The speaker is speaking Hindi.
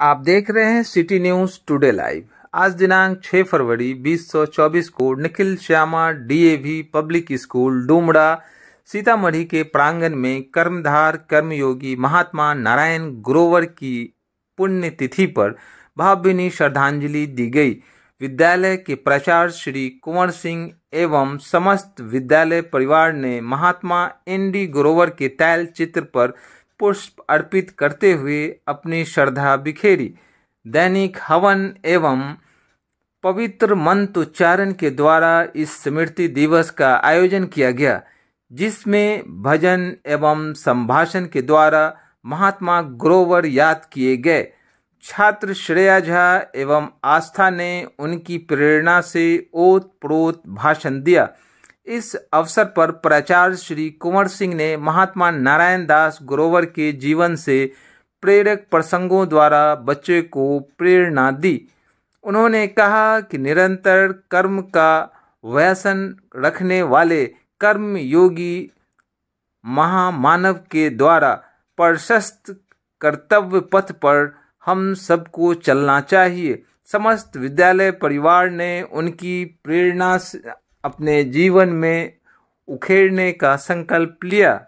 आप देख रहे हैं सिटी न्यूज टुडे लाइव आज दिनांक 6 फरवरी 2024 को Nikhil Shyama DAV public school Dumra Sitamarhi के प्रांगण में कर्मधार कर्मयोगी महात्मा नारायण ग्रोवर की पुण्यतिथि पर भावभीनी श्रद्धांजलि दी गई विद्यालय के प्रचार श्री कुंवर सिंह एवं समस्त विद्यालय परिवार ने महात्मा एन डी ग्रोवर के तैल चित्र पर पुष्प अर्पित करते हुए अपनी श्रद्धा बिखेरी दैनिक हवन एवं पवित्र उच्चारण के द्वारा इस स्मृति दिवस का आयोजन किया गया जिसमें भजन एवं संभाषण के द्वारा महात्मा ग्रोवर याद किए गए छात्र श्रेया झा एवं आस्था ने उनकी प्रेरणा से ओत प्रोत भाषण दिया इस अवसर पर प्राचार्य श्री कुंवर सिंह ने महात्मा नारायण दास ग्रोवर के जीवन से प्रेरक प्रसंगों द्वारा बच्चे को प्रेरणा दी उन्होंने कहा कि निरंतर कर्म का व्यसन रखने वाले कर्म योगी महामानव के द्वारा प्रशस्त कर्तव्य पथ पर हम सबको चलना चाहिए समस्त विद्यालय परिवार ने उनकी प्रेरणा अपने जीवन में उखेड़ने का संकल्प लिया